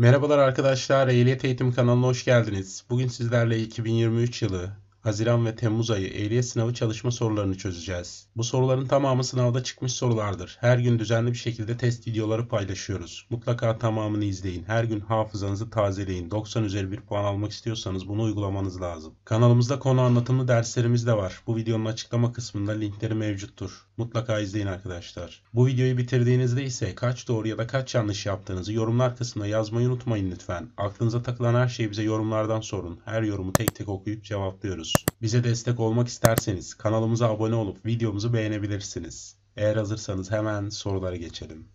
Merhabalar arkadaşlar, Ehliyet Eğitim kanalına hoş geldiniz. Bugün sizlerle 2023 yılı Haziran ve Temmuz ayı ehliyet sınavı çalışma sorularını çözeceğiz. Bu soruların tamamı sınavda çıkmış sorulardır. Her gün düzenli bir şekilde test videoları paylaşıyoruz. Mutlaka tamamını izleyin. Her gün hafızanızı tazeleyin. 90 üzeri bir puan almak istiyorsanız bunu uygulamanız lazım. Kanalımızda konu anlatımlı derslerimiz de var. Bu videonun açıklama kısmında linkleri mevcuttur. Mutlaka izleyin arkadaşlar. Bu videoyu bitirdiğinizde ise kaç doğru ya da kaç yanlış yaptığınızı yorumlar kısmına yazmayı unutmayın lütfen. Aklınıza takılan her şeyi bize yorumlardan sorun. Her yorumu tek tek okuyup cevaplıyoruz yapıyoruz. Bize destek olmak isterseniz kanalımıza abone olup videomuzu beğenebilirsiniz. Eğer hazırsanız hemen sorulara geçelim.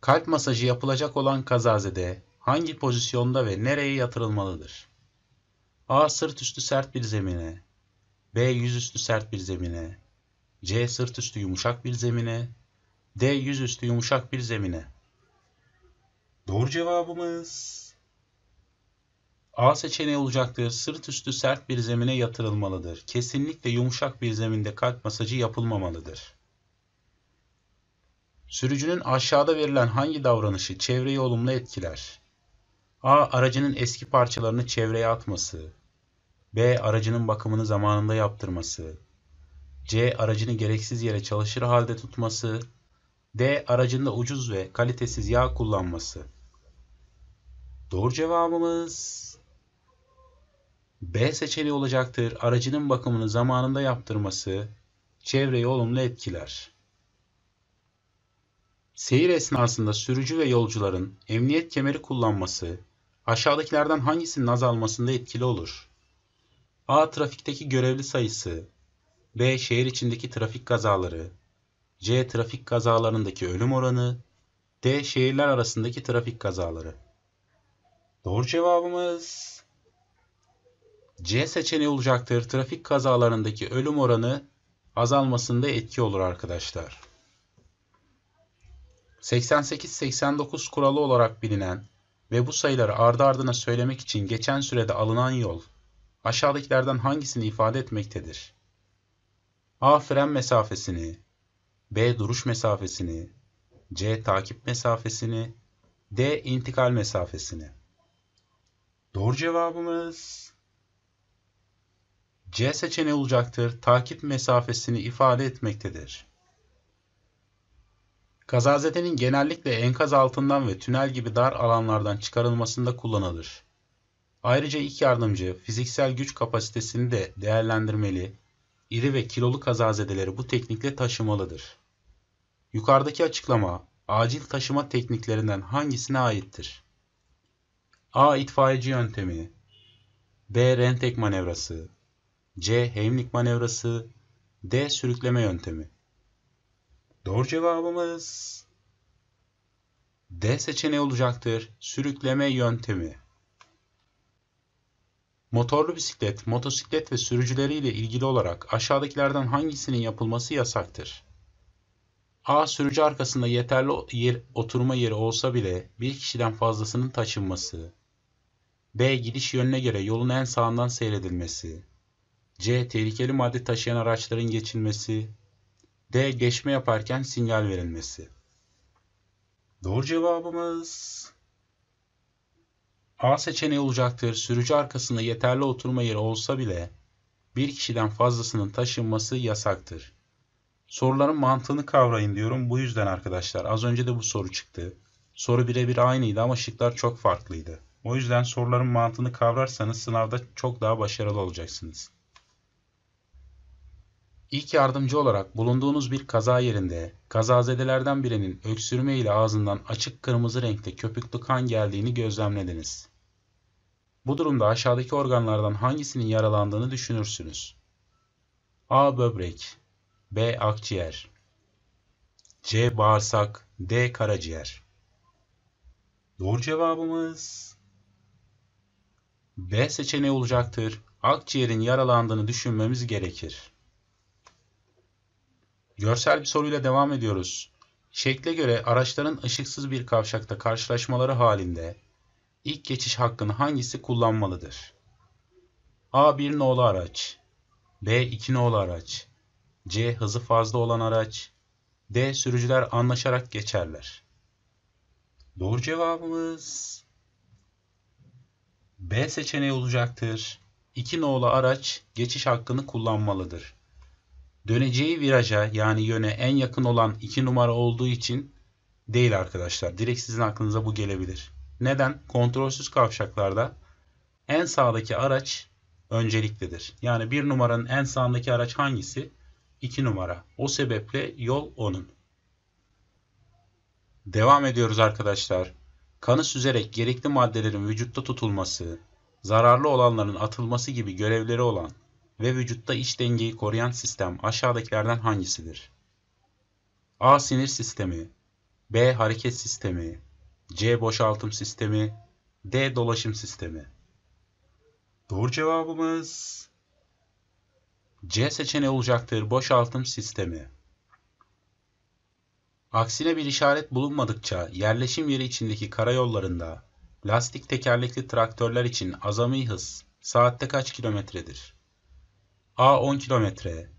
Kalp masajı yapılacak olan kazazede hangi pozisyonda ve nereye yatırılmalıdır? A. Sırt üstü sert bir zemine. B. yüz üstü sert bir zemine. C. Sırt üstü yumuşak bir zemine. D. yüz üstü yumuşak bir zemine. Doğru cevabımız A seçeneği olacaktır. Sırt üstü sert bir zemine yatırılmalıdır. Kesinlikle yumuşak bir zeminde kalp masajı yapılmamalıdır. Sürücünün aşağıda verilen hangi davranışı çevreyi olumlu etkiler? A. Aracının eski parçalarını çevreye atması. B. Aracının bakımını zamanında yaptırması. C. Aracını gereksiz yere çalışır halde tutması. D. Aracında ucuz ve kalitesiz yağ kullanması. Doğru cevabımız B seçeneği olacaktır. Aracının bakımını zamanında yaptırması çevreyi olumlu etkiler. Seyir esnasında sürücü ve yolcuların emniyet kemeri kullanması aşağıdakilerden hangisinin azalmasında etkili olur? A. Trafikteki görevli sayısı B. Şehir içindeki trafik kazaları C. Trafik kazalarındaki ölüm oranı D. Şehirler arasındaki trafik kazaları Doğru cevabımız C seçeneği olacaktır. Trafik kazalarındaki ölüm oranı azalmasında etki olur arkadaşlar. 88-89 kuralı olarak bilinen ve bu sayıları ardı ardına söylemek için geçen sürede alınan yol aşağıdakilerden hangisini ifade etmektedir? A. Fren mesafesini B. Duruş mesafesini C. Takip mesafesini D. intikal mesafesini Doğru cevabımız C seçeneği olacaktır. Takip mesafesini ifade etmektedir. Kazazetenin genellikle enkaz altından ve tünel gibi dar alanlardan çıkarılmasında kullanılır. Ayrıca ilk yardımcı fiziksel güç kapasitesini de değerlendirmeli, iri ve kilolu kazazedeleri bu teknikle taşımalıdır. Yukarıdaki açıklama acil taşıma tekniklerinden hangisine aittir? A. itfaiyeci yöntemi B. Rentek manevrası C. Heimlich manevrası D. Sürükleme yöntemi Doğru cevabımız D seçeneği olacaktır. Sürükleme yöntemi. Motorlu bisiklet, motosiklet ve sürücüleriyle ilgili olarak aşağıdakilerden hangisinin yapılması yasaktır? A. Sürücü arkasında yeterli yer, oturma yeri olsa bile bir kişiden fazlasının taşınması. B. Gidiş yönüne göre yolun en sağından seyredilmesi. C. Tehlikeli madde taşıyan araçların geçilmesi. D. Geçme yaparken sinyal verilmesi. Doğru cevabımız A seçeneği olacaktır. Sürücü arkasında yeterli oturma yeri olsa bile bir kişiden fazlasının taşınması yasaktır. Soruların mantığını kavrayın diyorum. Bu yüzden arkadaşlar az önce de bu soru çıktı. Soru birebir aynıydı ama şıklar çok farklıydı. O yüzden soruların mantığını kavrarsanız sınavda çok daha başarılı olacaksınız. İlk yardımcı olarak bulunduğunuz bir kaza yerinde kazazedelerden birinin öksürme ile ağzından açık kırmızı renkte köpüklü kan geldiğini gözlemlediniz. Bu durumda aşağıdaki organlardan hangisinin yaralandığını düşünürsünüz. A. Böbrek B. Akciğer C. Bağırsak D. Karaciğer Doğru cevabımız B seçeneği olacaktır. Akciğerin yaralandığını düşünmemiz gerekir. Görsel bir soruyla devam ediyoruz. Şekle göre araçların ışıksız bir kavşakta karşılaşmaları halinde ilk geçiş hakkını hangisi kullanmalıdır? A1 nolu araç, B2 nolu araç, C hızı fazla olan araç, D sürücüler anlaşarak geçerler. Doğru cevabımız B seçeneği olacaktır. İki nolu araç geçiş hakkını kullanmalıdır. Döneceği viraja yani yöne en yakın olan iki numara olduğu için değil arkadaşlar. Direkt sizin aklınıza bu gelebilir. Neden? Kontrolsüz kavşaklarda en sağdaki araç önceliklidir. Yani bir numaranın en sağındaki araç hangisi? 2 numara. O sebeple yol onun. Devam ediyoruz arkadaşlar kanı süzerek gerekli maddelerin vücutta tutulması, zararlı olanların atılması gibi görevleri olan ve vücutta iç dengeyi koruyan sistem aşağıdakilerden hangisidir? A. Sinir sistemi B. Hareket sistemi C. Boşaltım sistemi D. Dolaşım sistemi Doğru cevabımız C seçeneği olacaktır boşaltım sistemi. Aksine bir işaret bulunmadıkça yerleşim yeri içindeki karayollarında lastik tekerlekli traktörler için azami hız saatte kaç kilometredir? A 10 kilometre,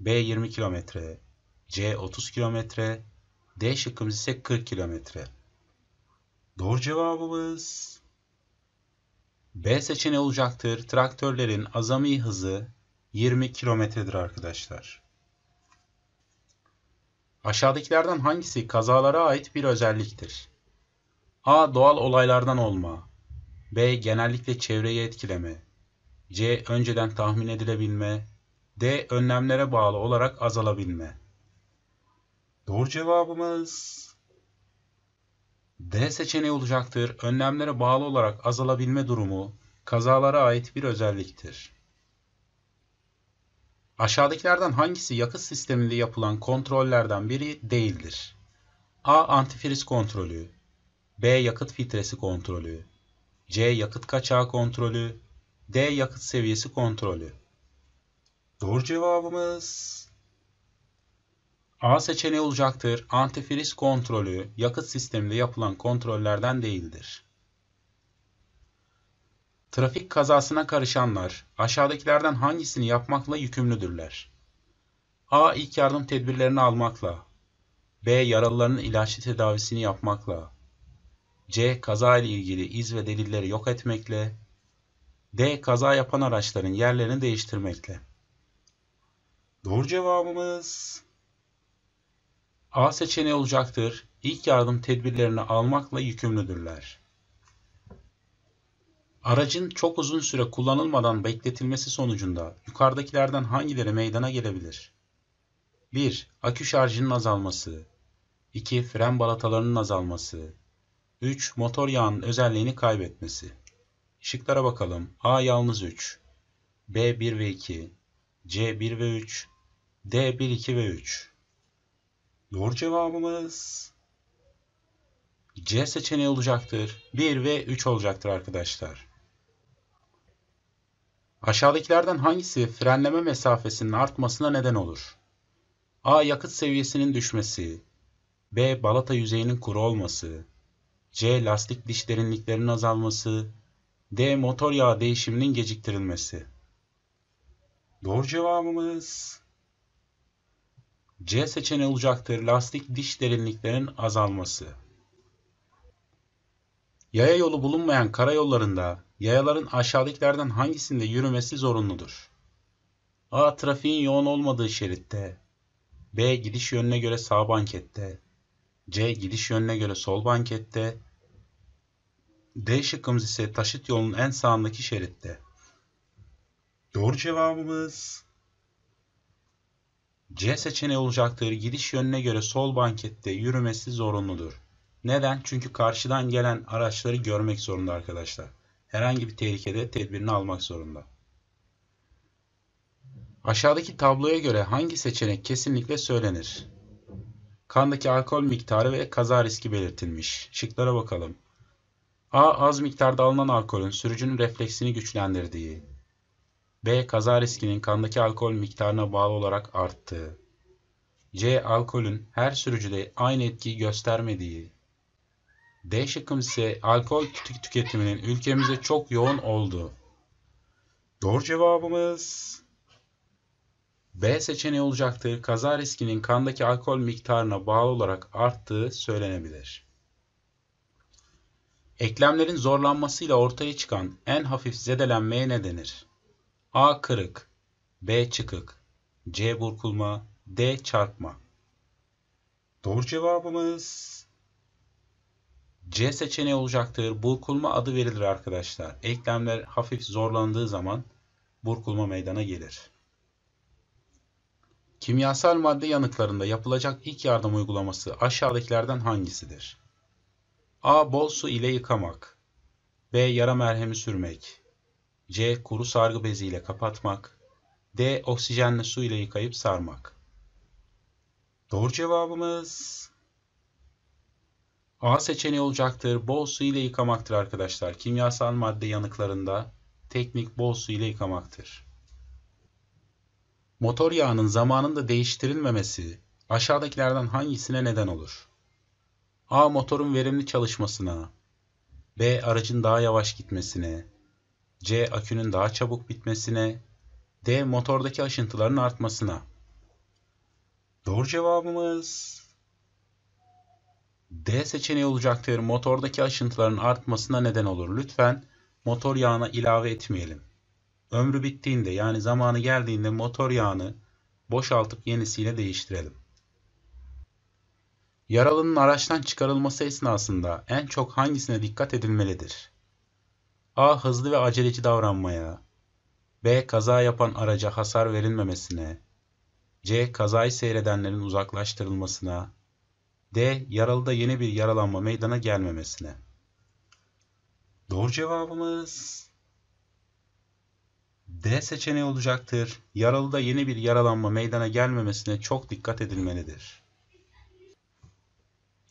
B 20 kilometre, C 30 kilometre, D şıkkımız ise 40 kilometre. Doğru cevabımız B seçeneği olacaktır. Traktörlerin azami hızı 20 kilometredir arkadaşlar. Aşağıdakilerden hangisi kazalara ait bir özelliktir? A. Doğal olaylardan olma. B. Genellikle çevreyi etkileme. C. Önceden tahmin edilebilme. D. Önlemlere bağlı olarak azalabilme. Doğru cevabımız D seçeneği olacaktır. Önlemlere bağlı olarak azalabilme durumu kazalara ait bir özelliktir. Aşağıdakilerden hangisi yakıt sisteminde yapılan kontrollerden biri değildir? A. Antifriz kontrolü B. Yakıt filtresi kontrolü C. Yakıt kaçağı kontrolü D. Yakıt seviyesi kontrolü Doğru cevabımız A seçeneği olacaktır. Antifriz kontrolü yakıt sisteminde yapılan kontrollerden değildir. Trafik kazasına karışanlar aşağıdakilerden hangisini yapmakla yükümlüdürler? A. İlk yardım tedbirlerini almakla. B. Yaralıların ilaçlı tedavisini yapmakla. C. Kaza ile ilgili iz ve delilleri yok etmekle. D. Kaza yapan araçların yerlerini değiştirmekle. Doğru cevabımız A seçeneği olacaktır. İlk yardım tedbirlerini almakla yükümlüdürler. Aracın çok uzun süre kullanılmadan bekletilmesi sonucunda yukarıdakilerden hangileri meydana gelebilir? 1. Akü şarjının azalması 2. Fren balatalarının azalması 3. Motor yağının özelliğini kaybetmesi Işıklara bakalım. A yalnız 3 B 1 ve 2 C 1 ve 3 D 1, 2 ve 3 Doğru cevabımız C seçeneği olacaktır. 1 ve 3 olacaktır arkadaşlar. Aşağıdakilerden hangisi frenleme mesafesinin artmasına neden olur? A. Yakıt seviyesinin düşmesi. B. Balata yüzeyinin kuru olması. C. Lastik diş derinliklerinin azalması. D. Motor yağı değişiminin geciktirilmesi. Doğru cevabımız C seçeneği olacaktır. Lastik diş derinliklerinin azalması. Yaya yolu bulunmayan karayollarında yayaların aşağıdakilerden hangisinde yürümesi zorunludur? A. Trafiğin yoğun olmadığı şeritte. B. Gidiş yönüne göre sağ bankette. C. Gidiş yönüne göre sol bankette. D şıkkımız ise taşıt yolunun en sağındaki şeritte. Doğru cevabımız C seçeneği olacaktır. Gidiş yönüne göre sol bankette yürümesi zorunludur. Neden? Çünkü karşıdan gelen araçları görmek zorunda arkadaşlar. Herhangi bir tehlikede tedbirini almak zorunda. Aşağıdaki tabloya göre hangi seçenek kesinlikle söylenir? Kandaki alkol miktarı ve kaza riski belirtilmiş. Şıklara bakalım. A. Az miktarda alınan alkolün sürücünün refleksini güçlendirdiği. B. Kaza riskinin kandaki alkol miktarına bağlı olarak arttığı. C. Alkolün her sürücüde aynı etkiyi göstermediği. D şıkkım ise alkol tü tüketiminin ülkemizde çok yoğun olduğu. Doğru cevabımız B seçeneği olacaktır. Kaza riskinin kandaki alkol miktarına bağlı olarak arttığı söylenebilir. Eklemlerin zorlanmasıyla ortaya çıkan en hafif zedelenmeye ne denir? A kırık, B çıkık, C burkulma, D çarpma. Doğru cevabımız C seçeneği olacaktır. Burkulma adı verilir arkadaşlar. Eklemler hafif zorlandığı zaman burkulma meydana gelir. Kimyasal madde yanıklarında yapılacak ilk yardım uygulaması aşağıdakilerden hangisidir? A. Bol su ile yıkamak. B. Yara merhemi sürmek. C. Kuru sargı bezi ile kapatmak. D. Oksijenli su ile yıkayıp sarmak. Doğru cevabımız A seçeneği olacaktır. Bol su ile yıkamaktır arkadaşlar. Kimyasal madde yanıklarında teknik bol su ile yıkamaktır. Motor yağının zamanında değiştirilmemesi aşağıdakilerden hangisine neden olur? A. Motorun verimli çalışmasına B. Aracın daha yavaş gitmesine C. Akünün daha çabuk bitmesine D. Motordaki aşıntıların artmasına Doğru cevabımız D seçeneği olacaktır. Motordaki aşıntıların artmasına neden olur. Lütfen motor yağına ilave etmeyelim. Ömrü bittiğinde yani zamanı geldiğinde motor yağını boşaltıp yenisiyle değiştirelim. Yaralının araçtan çıkarılması esnasında en çok hangisine dikkat edilmelidir? A. Hızlı ve aceleci davranmaya. B. Kaza yapan araca hasar verilmemesine. C. Kazayı seyredenlerin uzaklaştırılmasına. D. Yaralıda yeni bir yaralanma meydana gelmemesine. Doğru cevabımız D seçeneği olacaktır. Yaralıda yeni bir yaralanma meydana gelmemesine çok dikkat edilmelidir.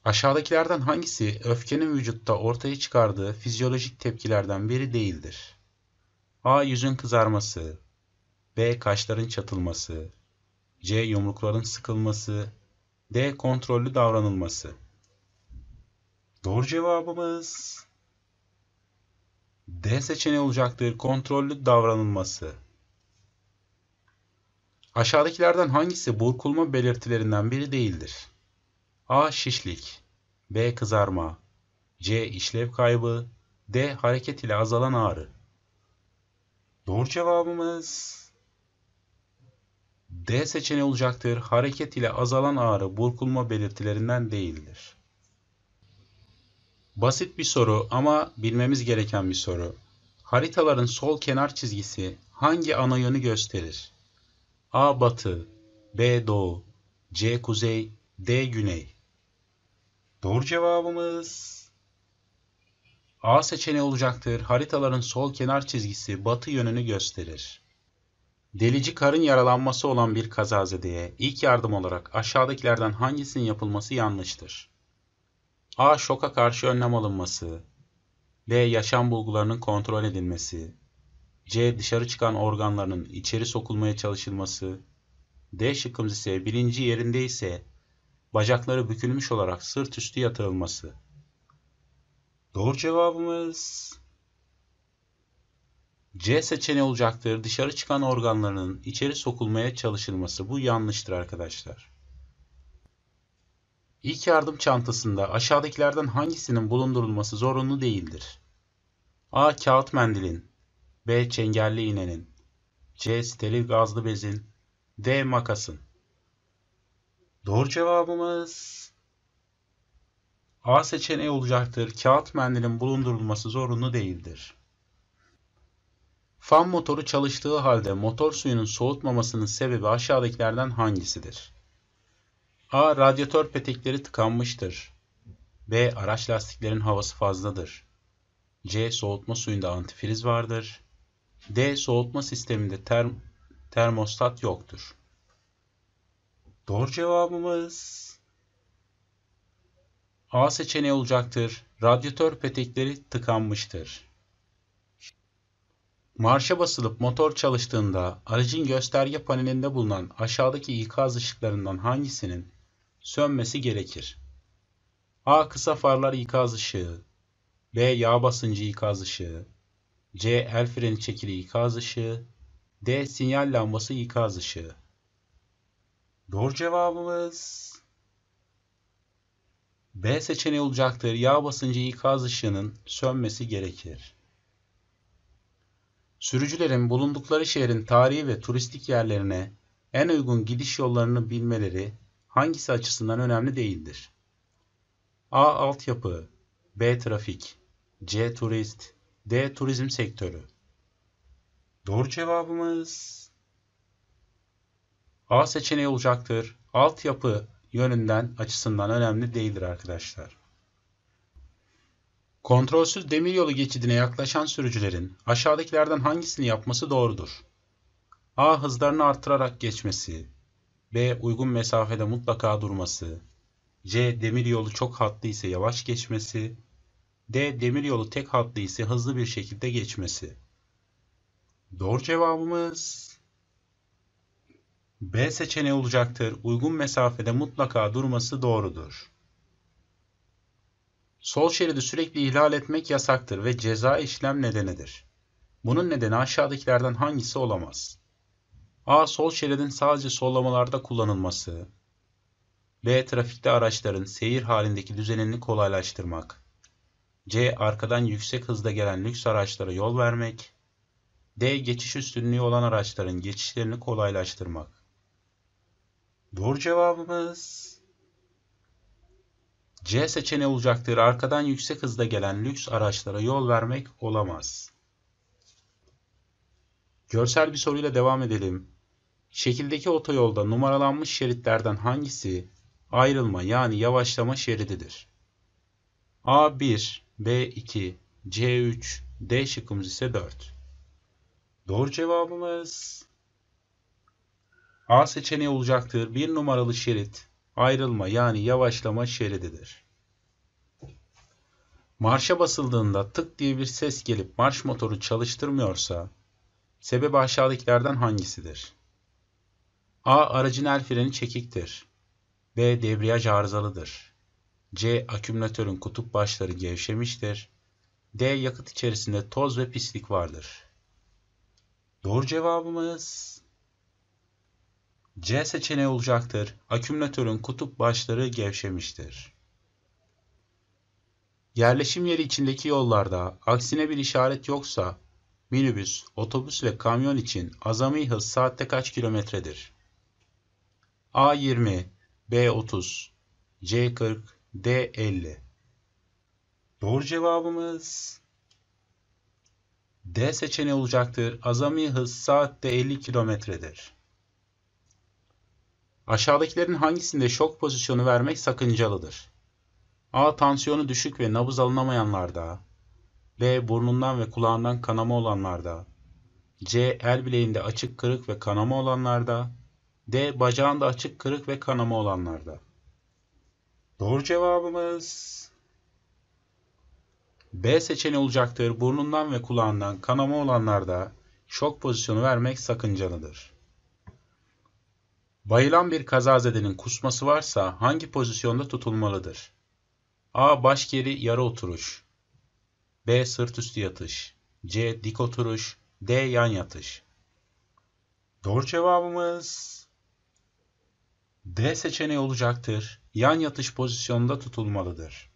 Aşağıdakilerden hangisi öfkenin vücutta ortaya çıkardığı fizyolojik tepkilerden biri değildir? A. Yüzün kızarması B. Kaşların çatılması C. Yumrukların sıkılması D. Kontrollü davranılması. Doğru cevabımız D seçeneği olacaktır. Kontrollü davranılması. Aşağıdakilerden hangisi burkulma belirtilerinden biri değildir? A. Şişlik B. Kızarma C. işlev kaybı D. Hareket ile azalan ağrı Doğru cevabımız D seçeneği olacaktır. Hareket ile azalan ağrı burkulma belirtilerinden değildir. Basit bir soru ama bilmemiz gereken bir soru. Haritaların sol kenar çizgisi hangi ana yönü gösterir? A batı, B doğu, C kuzey, D güney. Doğru cevabımız A seçeneği olacaktır. Haritaların sol kenar çizgisi batı yönünü gösterir. Delici karın yaralanması olan bir kazazedeye ilk yardım olarak aşağıdakilerden hangisinin yapılması yanlıştır? A. Şoka karşı önlem alınması. B. Yaşam bulgularının kontrol edilmesi. C. Dışarı çıkan organlarının içeri sokulmaya çalışılması. D şıkkımız ise bilinci yerinde ise bacakları bükülmüş olarak sırt üstü yatırılması. Doğru cevabımız C seçeneği olacaktır. Dışarı çıkan organlarının içeri sokulmaya çalışılması bu yanlıştır arkadaşlar. İlk yardım çantasında aşağıdakilerden hangisinin bulundurulması zorunlu değildir? A. Kağıt mendilin B. Çengelli iğnenin C. Steril gazlı bezin D. Makasın Doğru cevabımız A seçeneği olacaktır. Kağıt mendilin bulundurulması zorunlu değildir. Fan motoru çalıştığı halde motor suyunun soğutmamasının sebebi aşağıdakilerden hangisidir? A. Radyatör petekleri tıkanmıştır. B. Araç lastiklerin havası fazladır. C. Soğutma suyunda antifriz vardır. D. Soğutma sisteminde ter termostat yoktur. Doğru cevabımız A seçeneği olacaktır. Radyatör petekleri tıkanmıştır. Marşa basılıp motor çalıştığında aracın gösterge panelinde bulunan aşağıdaki ikaz ışıklarından hangisinin sönmesi gerekir? A. Kısa farlar ikaz ışığı B. Yağ basıncı ikaz ışığı C. El freni çekili ikaz ışığı D. Sinyal lambası ikaz ışığı Doğru cevabımız B seçeneği olacaktır. Yağ basıncı ikaz ışığının sönmesi gerekir sürücülerin bulundukları şehrin tarihi ve turistik yerlerine en uygun gidiş yollarını bilmeleri hangisi açısından önemli değildir? A. Altyapı B. Trafik C. Turist D. Turizm sektörü Doğru cevabımız A seçeneği olacaktır. Altyapı yönünden açısından önemli değildir arkadaşlar. Kontrolsüz demiryolu geçidine yaklaşan sürücülerin aşağıdakilerden hangisini yapması doğrudur? A. Hızlarını artırarak geçmesi. B. Uygun mesafede mutlaka durması. C. Demiryolu çok hatlı ise yavaş geçmesi. D. Demiryolu tek hatlı ise hızlı bir şekilde geçmesi. Doğru cevabımız B seçeneği olacaktır. Uygun mesafede mutlaka durması doğrudur. Sol şeridi sürekli ihlal etmek yasaktır ve ceza işlem nedenidir. Bunun nedeni aşağıdakilerden hangisi olamaz? A. Sol şeridin sadece sollamalarda kullanılması. B. Trafikte araçların seyir halindeki düzenini kolaylaştırmak. C. Arkadan yüksek hızda gelen lüks araçlara yol vermek. D. Geçiş üstünlüğü olan araçların geçişlerini kolaylaştırmak. Doğru cevabımız C seçeneği olacaktır. Arkadan yüksek hızda gelen lüks araçlara yol vermek olamaz. Görsel bir soruyla devam edelim. Şekildeki otoyolda numaralanmış şeritlerden hangisi ayrılma yani yavaşlama şerididir? A1, B2, C3, D şıkkımız ise 4. Doğru cevabımız A seçeneği olacaktır. 1 numaralı şerit ayrılma yani yavaşlama şerididir. Marşa basıldığında tık diye bir ses gelip marş motoru çalıştırmıyorsa sebebi aşağıdakilerden hangisidir? A. Aracın el freni çekiktir. B. Debriyaj arızalıdır. C. Akümülatörün kutup başları gevşemiştir. D. Yakıt içerisinde toz ve pislik vardır. Doğru cevabımız C seçeneği olacaktır. Akümülatörün kutup başları gevşemiştir. Yerleşim yeri içindeki yollarda aksine bir işaret yoksa minibüs, otobüs ve kamyon için azami hız saatte kaç kilometredir? A20, B30, C40, D50. Doğru cevabımız D seçeneği olacaktır. Azami hız saatte 50 kilometredir. Aşağıdakilerin hangisinde şok pozisyonu vermek sakıncalıdır? A. Tansiyonu düşük ve nabız alınamayanlarda. B. Burnundan ve kulağından kanama olanlarda. C. El bileğinde açık kırık ve kanama olanlarda. D. Bacağında açık kırık ve kanama olanlarda. Doğru cevabımız B seçeneği olacaktır. Burnundan ve kulağından kanama olanlarda şok pozisyonu vermek sakıncalıdır. Bayılan bir kazazedenin kusması varsa hangi pozisyonda tutulmalıdır? A. Baş geri yarı oturuş. B. Sırt üstü yatış. C. Dik oturuş. D. Yan yatış. Doğru cevabımız D seçeneği olacaktır. Yan yatış pozisyonunda tutulmalıdır.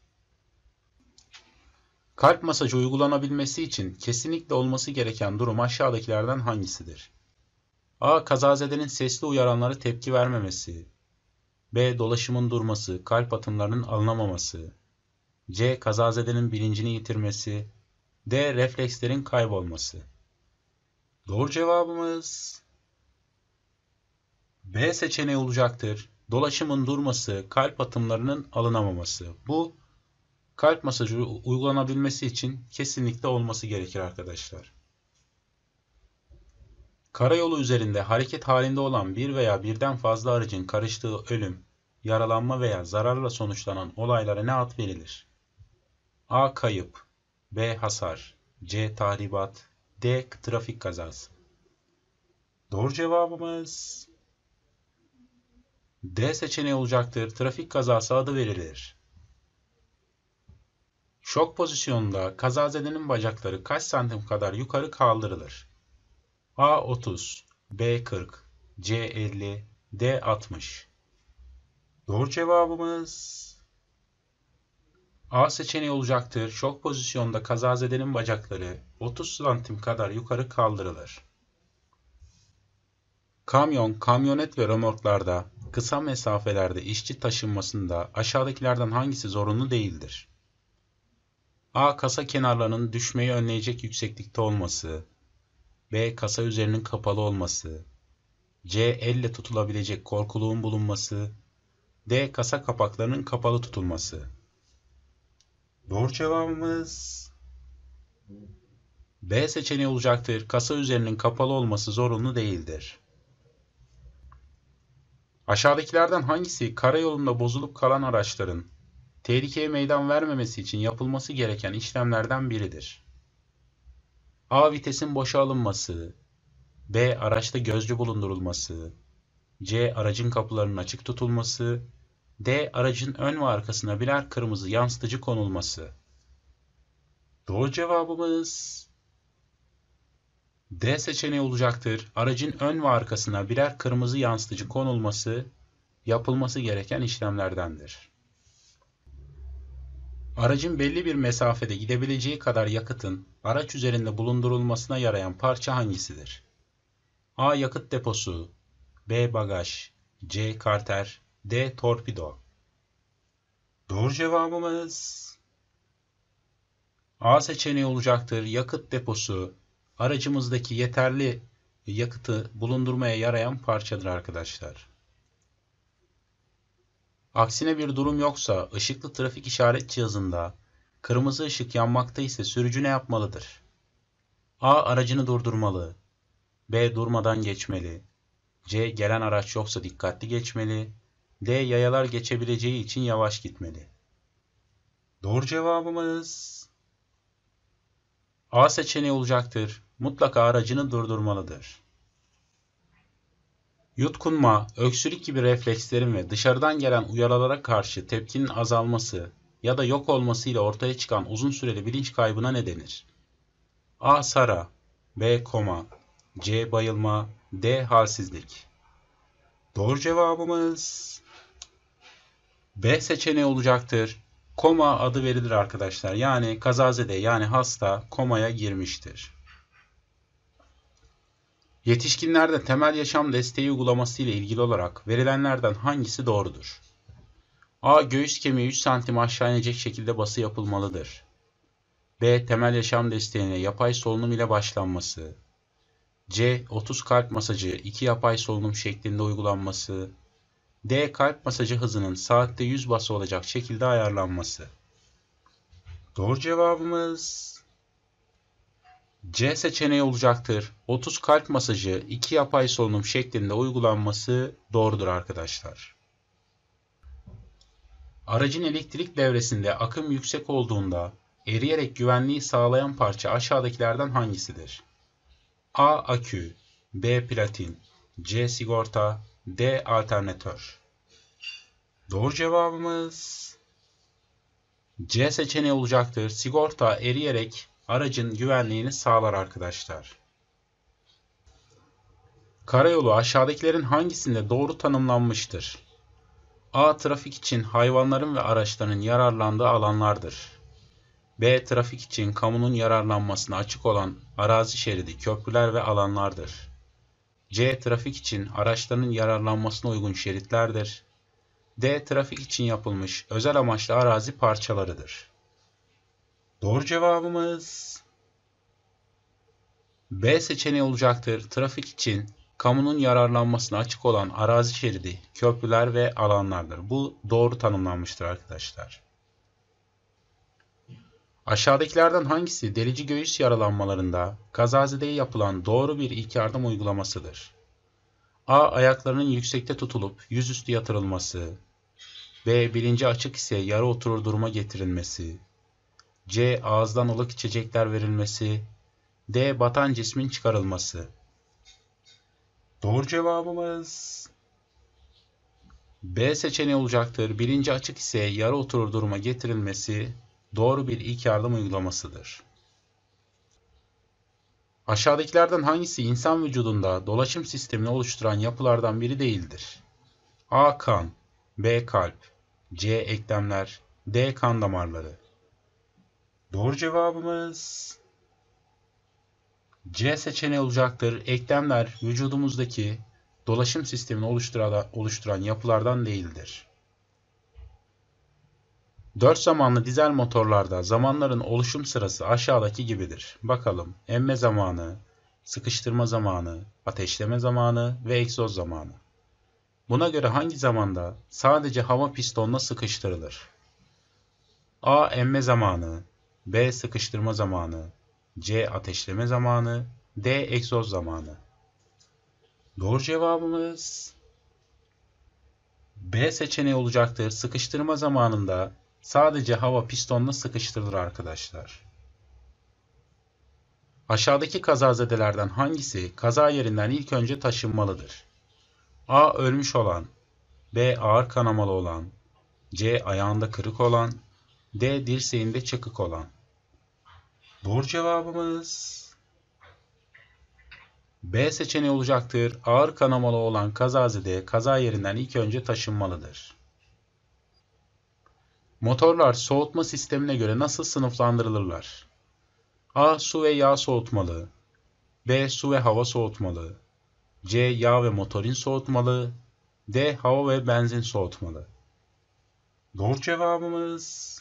Kalp masajı uygulanabilmesi için kesinlikle olması gereken durum aşağıdakilerden hangisidir? A. Kazazedenin sesli uyaranlara tepki vermemesi. B. Dolaşımın durması, kalp atımlarının alınamaması. C. Kazazedenin bilincini yitirmesi. D. Reflekslerin kaybolması. Doğru cevabımız B seçeneği olacaktır. Dolaşımın durması, kalp atımlarının alınamaması. Bu kalp masajı uygulanabilmesi için kesinlikle olması gerekir arkadaşlar. Karayolu üzerinde hareket halinde olan bir veya birden fazla aracın karıştığı ölüm, yaralanma veya zararla sonuçlanan olaylara ne ad verilir? A. Kayıp B. Hasar C. Tahribat D. Trafik kazası Doğru cevabımız D seçeneği olacaktır. Trafik kazası adı verilir. Şok pozisyonunda kazazedenin bacakları kaç santim kadar yukarı kaldırılır? A 30, B 40, C 50, D 60. Doğru cevabımız A seçeneği olacaktır. Şok pozisyonda kazazedenin bacakları 30 santim kadar yukarı kaldırılır. Kamyon, kamyonet ve römorklarda kısa mesafelerde işçi taşınmasında aşağıdakilerden hangisi zorunlu değildir? A. Kasa kenarlarının düşmeyi önleyecek yükseklikte olması. B. Kasa üzerinin kapalı olması. C. Elle tutulabilecek korkuluğun bulunması. D. Kasa kapaklarının kapalı tutulması. Doğru cevabımız B seçeneği olacaktır. Kasa üzerinin kapalı olması zorunlu değildir. Aşağıdakilerden hangisi karayolunda bozulup kalan araçların tehlikeye meydan vermemesi için yapılması gereken işlemlerden biridir? A. Vitesin boşa alınması. B. Araçta gözcü bulundurulması. C. Aracın kapılarının açık tutulması. D. Aracın ön ve arkasına birer kırmızı yansıtıcı konulması. Doğru cevabımız D seçeneği olacaktır. Aracın ön ve arkasına birer kırmızı yansıtıcı konulması yapılması gereken işlemlerdendir. Aracın belli bir mesafede gidebileceği kadar yakıtın araç üzerinde bulundurulmasına yarayan parça hangisidir? A. Yakıt deposu B. Bagaj C. Karter D. Torpido Doğru cevabımız A seçeneği olacaktır. Yakıt deposu aracımızdaki yeterli yakıtı bulundurmaya yarayan parçadır arkadaşlar. Aksine bir durum yoksa ışıklı trafik işaret cihazında kırmızı ışık yanmakta ise sürücü ne yapmalıdır? A. Aracını durdurmalı. B. Durmadan geçmeli. C. Gelen araç yoksa dikkatli geçmeli. D. Yayalar geçebileceği için yavaş gitmeli. Doğru cevabımız A seçeneği olacaktır. Mutlaka aracını durdurmalıdır. Yutkunma, öksürük gibi reflekslerin ve dışarıdan gelen uyarılara karşı tepkinin azalması ya da yok olmasıyla ortaya çıkan uzun süreli bilinç kaybına ne denir? A. Sara B. Koma C. Bayılma D. Halsizlik Doğru cevabımız B seçeneği olacaktır. Koma adı verilir arkadaşlar. Yani kazazede yani hasta komaya girmiştir. Yetişkinlerde temel yaşam desteği uygulaması ile ilgili olarak verilenlerden hangisi doğrudur? A. Göğüs kemiği 3 cm aşağı inecek şekilde bası yapılmalıdır. B. Temel yaşam desteğine yapay solunum ile başlanması. C. 30 kalp masajı 2 yapay solunum şeklinde uygulanması. D. Kalp masajı hızının saatte 100 bası olacak şekilde ayarlanması. Doğru cevabımız C seçeneği olacaktır. 30 kalp masajı 2 yapay solunum şeklinde uygulanması doğrudur arkadaşlar. Aracın elektrik devresinde akım yüksek olduğunda eriyerek güvenliği sağlayan parça aşağıdakilerden hangisidir? A. Akü B. Platin C. Sigorta D. Alternatör Doğru cevabımız C seçeneği olacaktır. Sigorta eriyerek aracın güvenliğini sağlar arkadaşlar. Karayolu aşağıdakilerin hangisinde doğru tanımlanmıştır? A. Trafik için hayvanların ve araçların yararlandığı alanlardır. B. Trafik için kamunun yararlanmasına açık olan arazi şeridi, köprüler ve alanlardır. C. Trafik için araçların yararlanmasına uygun şeritlerdir. D. Trafik için yapılmış özel amaçlı arazi parçalarıdır. Doğru cevabımız B seçeneği olacaktır. Trafik için kamunun yararlanmasına açık olan arazi şeridi, köprüler ve alanlardır. Bu doğru tanımlanmıştır arkadaşlar. Aşağıdakilerden hangisi delici göğüs yaralanmalarında kazazede yapılan doğru bir ilk yardım uygulamasıdır? A. Ayaklarının yüksekte tutulup yüzüstü yatırılması. B. Bilinci açık ise yara oturur duruma getirilmesi. C. Ağızdan ılık içecekler verilmesi. D. Batan cismin çıkarılması. Doğru cevabımız B seçeneği olacaktır. Birinci açık ise yarı oturur duruma getirilmesi doğru bir ilk yardım uygulamasıdır. Aşağıdakilerden hangisi insan vücudunda dolaşım sistemini oluşturan yapılardan biri değildir? A. Kan B. Kalp C. Eklemler D. Kan damarları Doğru cevabımız C seçeneği olacaktır. Eklemler vücudumuzdaki dolaşım sistemini oluşturan yapılardan değildir. 4 zamanlı dizel motorlarda zamanların oluşum sırası aşağıdaki gibidir. Bakalım emme zamanı, sıkıştırma zamanı, ateşleme zamanı ve egzoz zamanı. Buna göre hangi zamanda sadece hava pistonla sıkıştırılır? A. Emme zamanı B. Sıkıştırma zamanı C. Ateşleme zamanı D. Egzoz zamanı Doğru cevabımız B seçeneği olacaktır. Sıkıştırma zamanında sadece hava pistonla sıkıştırılır arkadaşlar. Aşağıdaki kazazedelerden hangisi kaza yerinden ilk önce taşınmalıdır? A. Ölmüş olan B. Ağır kanamalı olan C. Ayağında kırık olan D dirseğinde çakık olan. Doğru cevabımız B seçeneği olacaktır. Ağır kanamalı olan kazazede kaza yerinden ilk önce taşınmalıdır. Motorlar soğutma sistemine göre nasıl sınıflandırılırlar? A. Su ve yağ soğutmalı. B. Su ve hava soğutmalı. C. Yağ ve motorin soğutmalı. D. Hava ve benzin soğutmalı. Doğru cevabımız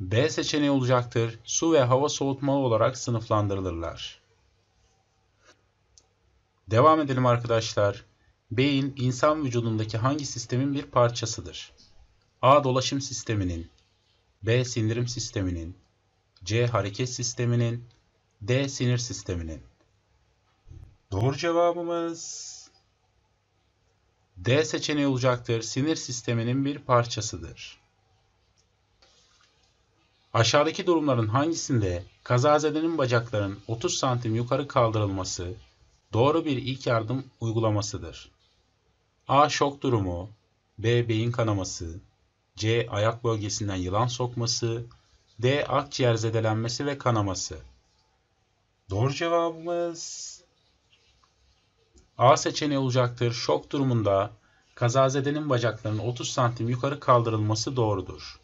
B seçeneği olacaktır. Su ve hava soğutmalı olarak sınıflandırılırlar. Devam edelim arkadaşlar. Beyin insan vücudundaki hangi sistemin bir parçasıdır? A. Dolaşım sisteminin B. Sindirim sisteminin C. Hareket sisteminin D. Sinir sisteminin Doğru cevabımız D seçeneği olacaktır. Sinir sisteminin bir parçasıdır. Aşağıdaki durumların hangisinde kazazedenin bacaklarının 30 santim yukarı kaldırılması doğru bir ilk yardım uygulamasıdır? A. Şok durumu B. Beyin kanaması C. Ayak bölgesinden yılan sokması D. Akciğer zedelenmesi ve kanaması Doğru cevabımız A seçeneği olacaktır. Şok durumunda kazazedenin bacaklarının 30 santim yukarı kaldırılması doğrudur.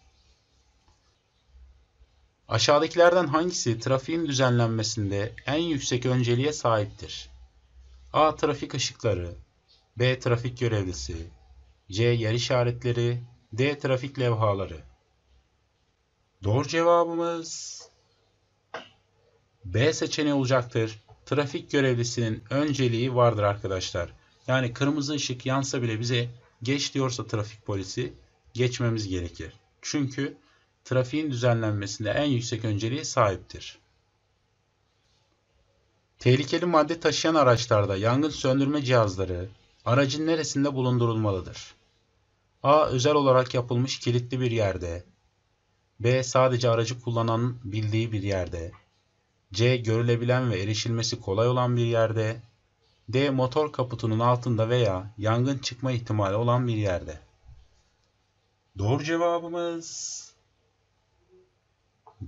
Aşağıdakilerden hangisi trafiğin düzenlenmesinde en yüksek önceliğe sahiptir? A. Trafik ışıkları B. Trafik görevlisi C. Yer işaretleri D. Trafik levhaları Doğru cevabımız B seçeneği olacaktır. Trafik görevlisinin önceliği vardır arkadaşlar. Yani kırmızı ışık yansa bile bize geç diyorsa trafik polisi geçmemiz gerekir. Çünkü trafiğin düzenlenmesinde en yüksek önceliğe sahiptir. Tehlikeli madde taşıyan araçlarda yangın söndürme cihazları aracın neresinde bulundurulmalıdır? A. Özel olarak yapılmış kilitli bir yerde. B. Sadece aracı kullanan bildiği bir yerde. C. Görülebilen ve erişilmesi kolay olan bir yerde. D. Motor kaputunun altında veya yangın çıkma ihtimali olan bir yerde. Doğru cevabımız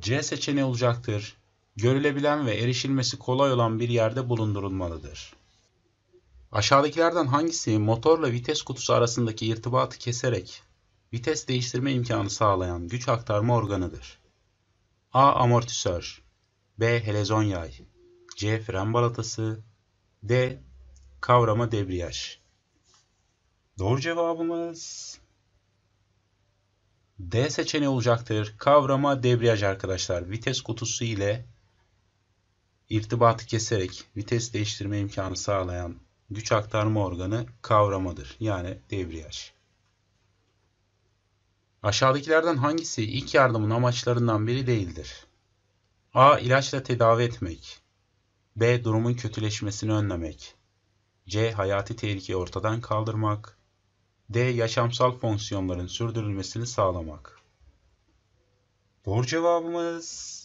C seçeneği olacaktır. Görülebilen ve erişilmesi kolay olan bir yerde bulundurulmalıdır. Aşağıdakilerden hangisi motorla vites kutusu arasındaki irtibatı keserek vites değiştirme imkanı sağlayan güç aktarma organıdır? A. Amortisör B. Helezon yay C. Fren balatası D. Kavrama debriyaj Doğru cevabımız D seçeneği olacaktır. Kavrama debriyaj arkadaşlar. Vites kutusu ile irtibatı keserek vites değiştirme imkanı sağlayan güç aktarma organı kavramadır. Yani debriyaj. Aşağıdakilerden hangisi ilk yardımın amaçlarından biri değildir? A. İlaçla tedavi etmek. B. Durumun kötüleşmesini önlemek. C. Hayati tehlikeyi ortadan kaldırmak. D. Yaşamsal fonksiyonların sürdürülmesini sağlamak. Doğru cevabımız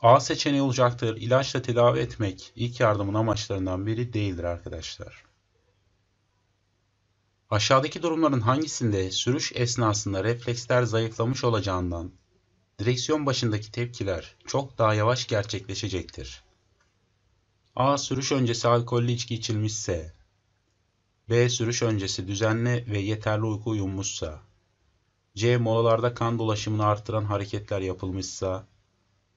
A seçeneği olacaktır. İlaçla tedavi etmek ilk yardımın amaçlarından biri değildir arkadaşlar. Aşağıdaki durumların hangisinde sürüş esnasında refleksler zayıflamış olacağından direksiyon başındaki tepkiler çok daha yavaş gerçekleşecektir. A. Sürüş öncesi alkollü içki içilmişse B. Sürüş öncesi düzenli ve yeterli uyku uyummuşsa. C. Molalarda kan dolaşımını arttıran hareketler yapılmışsa.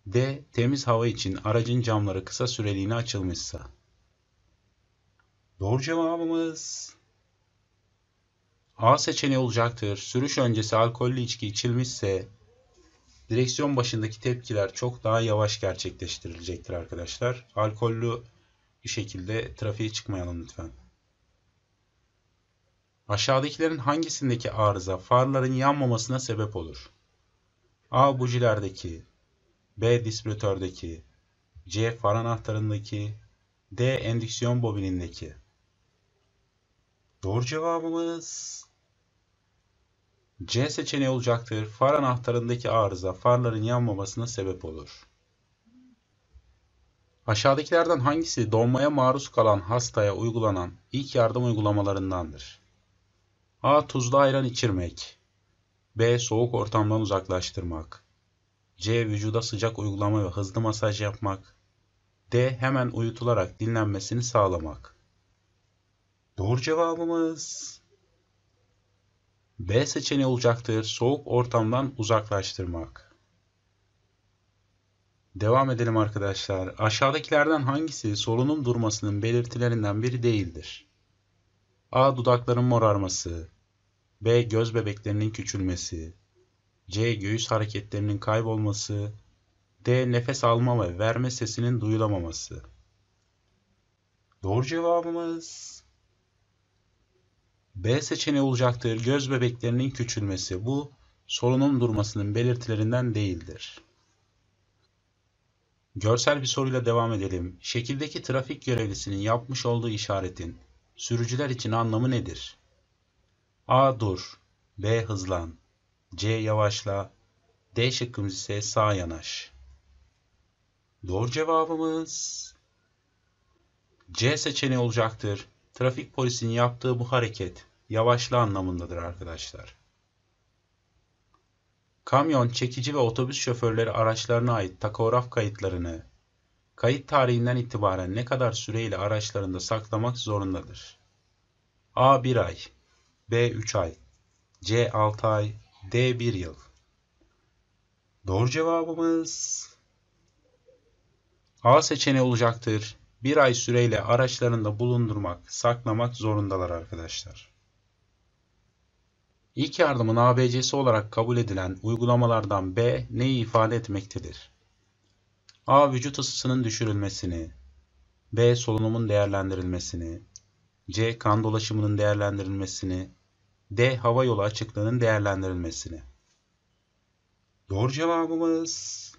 D. Temiz hava için aracın camları kısa süreliğine açılmışsa. Doğru cevabımız A seçeneği olacaktır. Sürüş öncesi alkollü içki içilmişse direksiyon başındaki tepkiler çok daha yavaş gerçekleştirilecektir arkadaşlar. Alkollü bir şekilde trafiğe çıkmayalım lütfen. Aşağıdakilerin hangisindeki arıza farların yanmamasına sebep olur? A. Bujilerdeki B. Dispilatördeki C. Far anahtarındaki D. Endüksiyon bobinindeki Doğru cevabımız C seçeneği olacaktır. Far anahtarındaki arıza farların yanmamasına sebep olur. Aşağıdakilerden hangisi donmaya maruz kalan hastaya uygulanan ilk yardım uygulamalarındandır? A. Tuzlu ayran içirmek. B. Soğuk ortamdan uzaklaştırmak. C. Vücuda sıcak uygulama ve hızlı masaj yapmak. D. Hemen uyutularak dinlenmesini sağlamak. Doğru cevabımız B seçeneği olacaktır. Soğuk ortamdan uzaklaştırmak. Devam edelim arkadaşlar. Aşağıdakilerden hangisi solunum durmasının belirtilerinden biri değildir? A. Dudakların morarması. B. Göz bebeklerinin küçülmesi. C. Göğüs hareketlerinin kaybolması. D. Nefes alma ve verme sesinin duyulamaması. Doğru cevabımız B seçeneği olacaktır. Göz bebeklerinin küçülmesi. Bu solunum durmasının belirtilerinden değildir. Görsel bir soruyla devam edelim. Şekildeki trafik görevlisinin yapmış olduğu işaretin sürücüler için anlamı nedir? A. Dur. B. Hızlan. C. Yavaşla. D şıkkımız ise sağ yanaş. Doğru cevabımız C seçeneği olacaktır. Trafik polisinin yaptığı bu hareket yavaşla anlamındadır arkadaşlar. Kamyon, çekici ve otobüs şoförleri araçlarına ait takograf kayıtlarını kayıt tarihinden itibaren ne kadar süreyle araçlarında saklamak zorundadır? A. 1 ay B 3 ay, C 6 ay, D 1 yıl. Doğru cevabımız A seçeneği olacaktır. Bir ay süreyle araçlarında bulundurmak, saklamak zorundalar arkadaşlar. İlk yardımın ABC'si olarak kabul edilen uygulamalardan B neyi ifade etmektedir? A. Vücut ısısının düşürülmesini, B. Solunumun değerlendirilmesini, C. Kan dolaşımının değerlendirilmesini, D. Hava yolu açıklığının değerlendirilmesini. Doğru cevabımız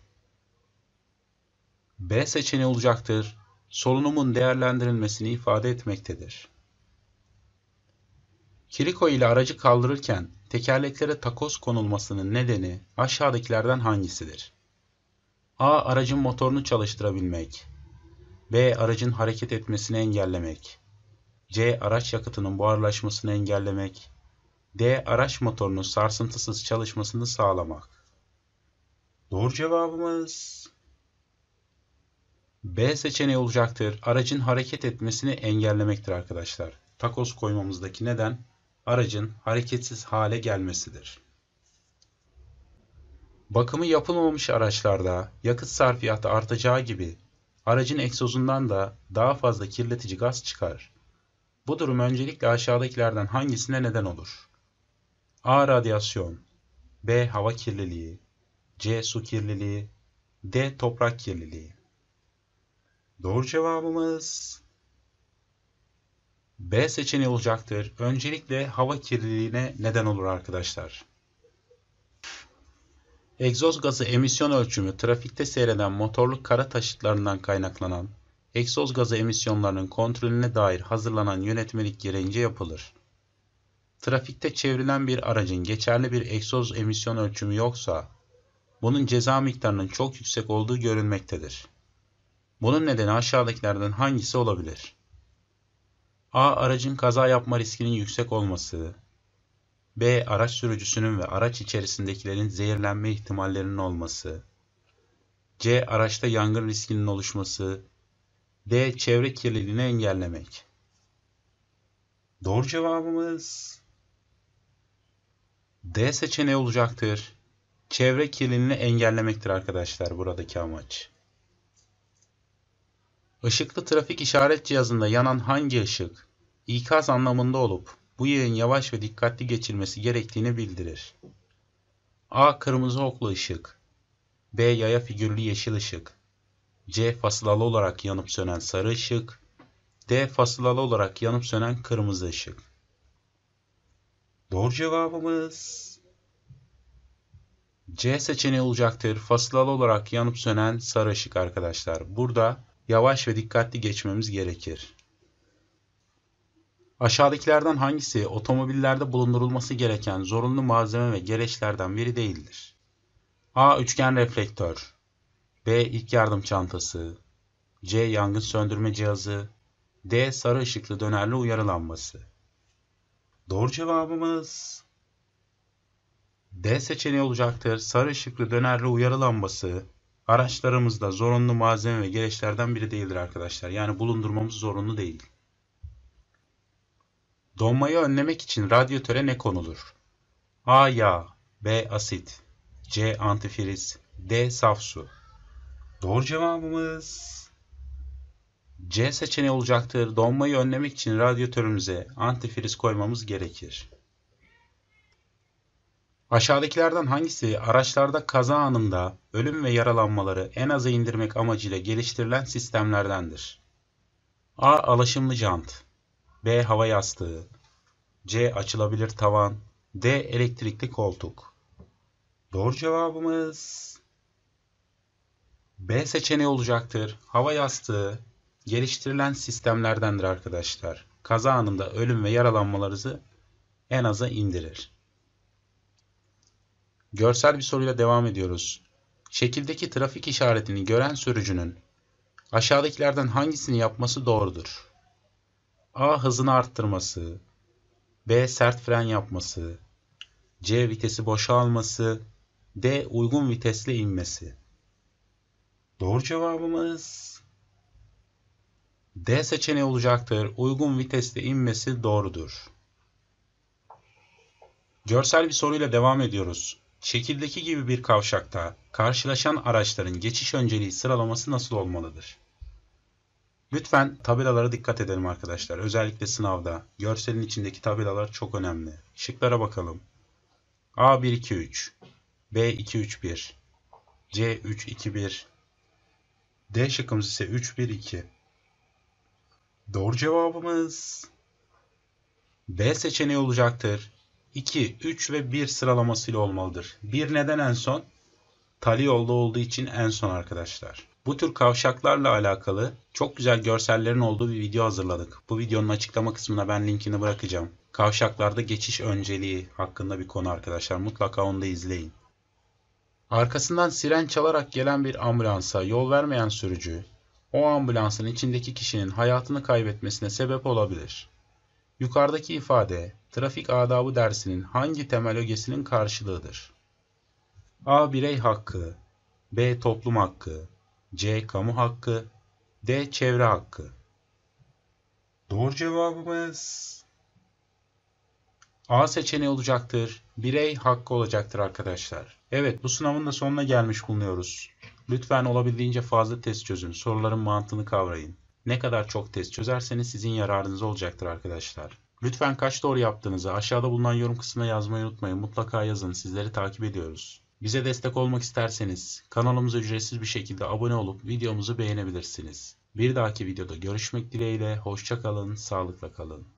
B seçeneği olacaktır. Solunumun değerlendirilmesini ifade etmektedir. Kiriko ile aracı kaldırırken tekerleklere takoz konulmasının nedeni aşağıdakilerden hangisidir? A. Aracın motorunu çalıştırabilmek. B. Aracın hareket etmesini engellemek. C. Araç yakıtının buharlaşmasını engellemek. D. Araç motorunun sarsıntısız çalışmasını sağlamak. Doğru cevabımız B seçeneği olacaktır. Aracın hareket etmesini engellemektir arkadaşlar. Takos koymamızdaki neden aracın hareketsiz hale gelmesidir. Bakımı yapılmamış araçlarda yakıt sarfiyatı artacağı gibi aracın egzozundan da daha fazla kirletici gaz çıkar. Bu durum öncelikle aşağıdakilerden hangisine neden olur? A. Radyasyon B. Hava kirliliği C. Su kirliliği D. Toprak kirliliği Doğru cevabımız B seçeneği olacaktır. Öncelikle hava kirliliğine neden olur arkadaşlar. Egzoz gazı emisyon ölçümü trafikte seyreden motorlu kara taşıtlarından kaynaklanan egzoz gazı emisyonlarının kontrolüne dair hazırlanan yönetmelik gereğince yapılır trafikte çevrilen bir aracın geçerli bir egzoz emisyon ölçümü yoksa bunun ceza miktarının çok yüksek olduğu görülmektedir. Bunun nedeni aşağıdakilerden hangisi olabilir? A. Aracın kaza yapma riskinin yüksek olması. B. Araç sürücüsünün ve araç içerisindekilerin zehirlenme ihtimallerinin olması. C. Araçta yangın riskinin oluşması. D. Çevre kirliliğini engellemek. Doğru cevabımız D seçeneği olacaktır. Çevre kirliliğini engellemektir arkadaşlar buradaki amaç. Işıklı trafik işaret cihazında yanan hangi ışık ikaz anlamında olup bu yayın yavaş ve dikkatli geçilmesi gerektiğini bildirir. A. Kırmızı oklu ışık. B. Yaya figürlü yeşil ışık. C. Fasılalı olarak yanıp sönen sarı ışık. D. Fasılalı olarak yanıp sönen kırmızı ışık. Doğru cevabımız C seçeneği olacaktır. Fasılalı olarak yanıp sönen sarı ışık arkadaşlar. Burada yavaş ve dikkatli geçmemiz gerekir. Aşağıdakilerden hangisi otomobillerde bulundurulması gereken zorunlu malzeme ve gereçlerden biri değildir? A. Üçgen reflektör B. İlk yardım çantası C. Yangın söndürme cihazı D. Sarı ışıklı dönerli uyarı lambası Doğru cevabımız D seçeneği olacaktır. Sarı ışıklı dönerli uyarı lambası araçlarımızda zorunlu malzeme ve gereçlerden biri değildir arkadaşlar. Yani bulundurmamız zorunlu değil. Donmayı önlemek için radyatöre ne konulur? A. Yağ B. Asit C. Antifriz D. Saf su Doğru cevabımız C seçeneği olacaktır. Donmayı önlemek için radyatörümüze antifriz koymamız gerekir. Aşağıdakilerden hangisi araçlarda kaza anında ölüm ve yaralanmaları en aza indirmek amacıyla geliştirilen sistemlerdendir? A. Alaşımlı jant B. Hava yastığı C. Açılabilir tavan D. Elektrikli koltuk Doğru cevabımız B seçeneği olacaktır. Hava yastığı geliştirilen sistemlerdendir arkadaşlar. Kaza anında ölüm ve yaralanmalarınızı en aza indirir. Görsel bir soruyla devam ediyoruz. Şekildeki trafik işaretini gören sürücünün aşağıdakilerden hangisini yapması doğrudur? A. Hızını arttırması B. Sert fren yapması C. Vitesi boşalması D. Uygun vitesle inmesi Doğru cevabımız D seçeneği olacaktır. Uygun viteste inmesi doğrudur. Görsel bir soruyla devam ediyoruz. Şekildeki gibi bir kavşakta karşılaşan araçların geçiş önceliği sıralaması nasıl olmalıdır? Lütfen tabelalara dikkat edelim arkadaşlar. Özellikle sınavda görselin içindeki tabelalar çok önemli. Şıklara bakalım. a 1 2 3, b 2 3 1, c 3 2 1, D şıkkımız ise 3 1 2. Doğru cevabımız B seçeneği olacaktır. 2, 3 ve 1 sıralamasıyla olmalıdır. 1 neden en son? Tali yolda olduğu için en son arkadaşlar. Bu tür kavşaklarla alakalı çok güzel görsellerin olduğu bir video hazırladık. Bu videonun açıklama kısmına ben linkini bırakacağım. Kavşaklarda geçiş önceliği hakkında bir konu arkadaşlar. Mutlaka onu da izleyin. Arkasından siren çalarak gelen bir ambulansa yol vermeyen sürücü o ambulansın içindeki kişinin hayatını kaybetmesine sebep olabilir. Yukarıdaki ifade trafik adabı dersinin hangi temel ögesinin karşılığıdır? A. Birey hakkı B. Toplum hakkı C. Kamu hakkı D. Çevre hakkı Doğru cevabımız A seçeneği olacaktır. Birey hakkı olacaktır arkadaşlar. Evet bu sınavın da sonuna gelmiş bulunuyoruz. Lütfen olabildiğince fazla test çözün. Soruların mantığını kavrayın. Ne kadar çok test çözerseniz sizin yararınız olacaktır arkadaşlar. Lütfen kaç doğru yaptığınızı aşağıda bulunan yorum kısmına yazmayı unutmayın. Mutlaka yazın. Sizleri takip ediyoruz. Bize destek olmak isterseniz kanalımıza ücretsiz bir şekilde abone olup videomuzu beğenebilirsiniz. Bir dahaki videoda görüşmek dileğiyle. Hoşçakalın, sağlıkla kalın.